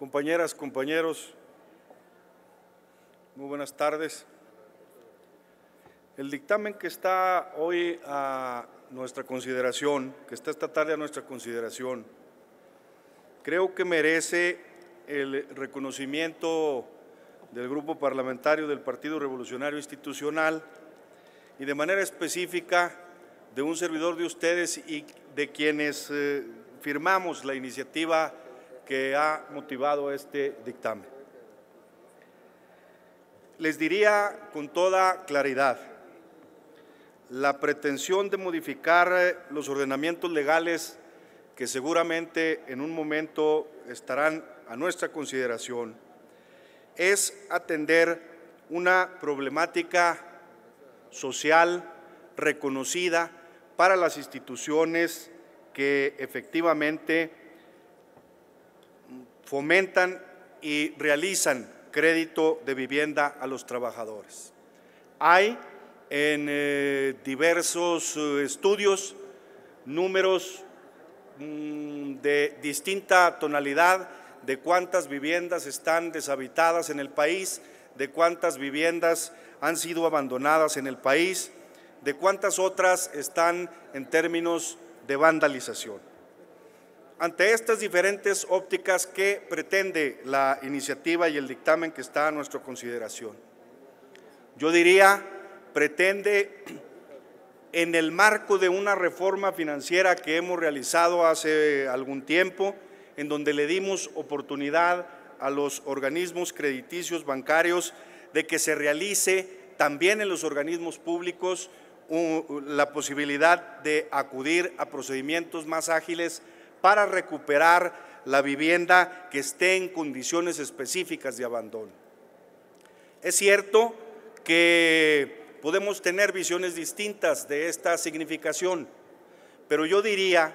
compañeras, compañeros, muy buenas tardes. El dictamen que está hoy a nuestra consideración, que está esta tarde a nuestra consideración, creo que merece el reconocimiento del Grupo Parlamentario del Partido Revolucionario Institucional y de manera específica de un servidor de ustedes y de quienes eh, firmamos la iniciativa que ha motivado este dictamen. Les diría con toda claridad, la pretensión de modificar eh, los ordenamientos legales que seguramente en un momento estarán a nuestra consideración es atender una problemática social reconocida para las instituciones que efectivamente fomentan y realizan crédito de vivienda a los trabajadores. Hay en eh, diversos eh, estudios números mm, de distinta tonalidad de cuántas viviendas están deshabitadas en el país, de cuántas viviendas han sido abandonadas en el país, de cuántas otras están en términos de vandalización. Ante estas diferentes ópticas, ¿qué pretende la iniciativa y el dictamen que está a nuestra consideración? Yo diría, pretende, en el marco de una reforma financiera que hemos realizado hace algún tiempo, en donde le dimos oportunidad a los organismos crediticios bancarios de que se realice también en los organismos públicos la posibilidad de acudir a procedimientos más ágiles para recuperar la vivienda que esté en condiciones específicas de abandono. Es cierto que podemos tener visiones distintas de esta significación, pero yo diría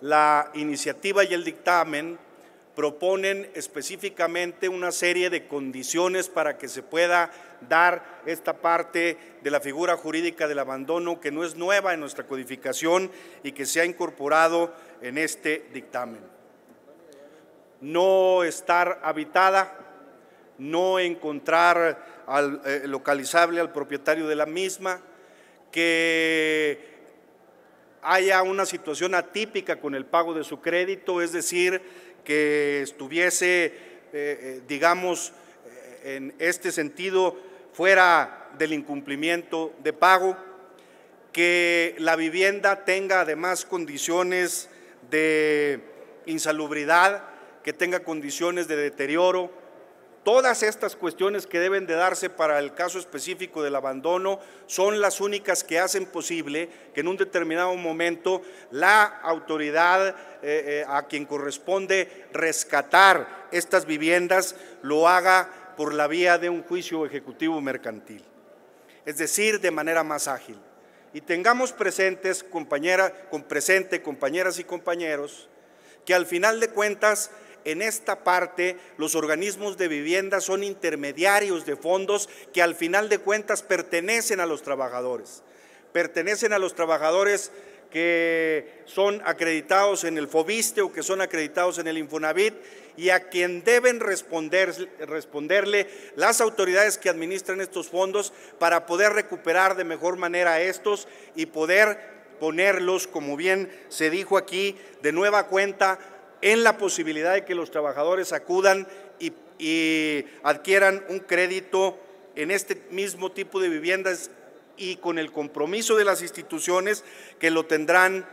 la iniciativa y el dictamen proponen específicamente una serie de condiciones para que se pueda dar esta parte de la figura jurídica del abandono que no es nueva en nuestra codificación y que se ha incorporado en este dictamen. No estar habitada, no encontrar al, eh, localizable al propietario de la misma, que haya una situación atípica con el pago de su crédito, es decir, que estuviese, eh, eh, digamos, eh, en este sentido, fuera del incumplimiento de pago, que la vivienda tenga además condiciones de insalubridad, que tenga condiciones de deterioro, Todas estas cuestiones que deben de darse para el caso específico del abandono son las únicas que hacen posible que en un determinado momento la autoridad eh, eh, a quien corresponde rescatar estas viviendas lo haga por la vía de un juicio ejecutivo mercantil, es decir, de manera más ágil. Y tengamos presentes, compañera, con presente, compañeras y compañeros, que al final de cuentas en esta parte los organismos de vivienda son intermediarios de fondos que al final de cuentas pertenecen a los trabajadores. Pertenecen a los trabajadores que son acreditados en el FOBISTE o que son acreditados en el Infonavit y a quien deben responderle las autoridades que administran estos fondos para poder recuperar de mejor manera estos y poder ponerlos, como bien se dijo aquí, de nueva cuenta en la posibilidad de que los trabajadores acudan y, adquieran un crédito en este mismo tipo de viviendas y con el compromiso de las instituciones que lo tendrán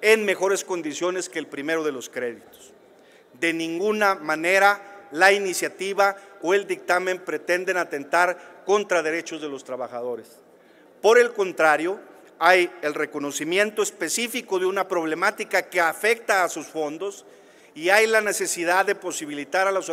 en mejores condiciones que el primero de los créditos. De ninguna manera la iniciativa o el dictamen pretenden atentar contra derechos de los trabajadores. Por el contrario, hay el reconocimiento específico de una problemática que afecta a sus fondos y hay la necesidad de posibilitar a los,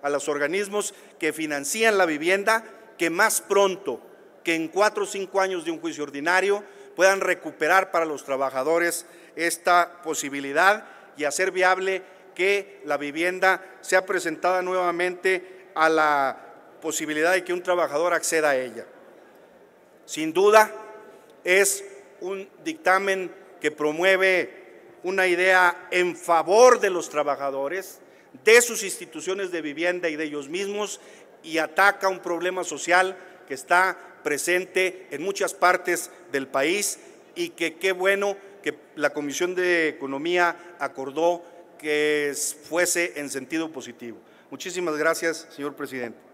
a los organismos que financian la vivienda que más pronto que en cuatro o cinco años de un juicio ordinario puedan recuperar para los trabajadores esta posibilidad y hacer viable que la vivienda sea presentada nuevamente a la posibilidad de que un trabajador acceda a ella. Sin duda, es un dictamen que promueve una idea en favor de los trabajadores, de sus instituciones de vivienda y de ellos mismos, y ataca un problema social que está presente en muchas partes del país y que qué bueno que la Comisión de Economía acordó que fuese en sentido positivo. Muchísimas gracias, señor presidente.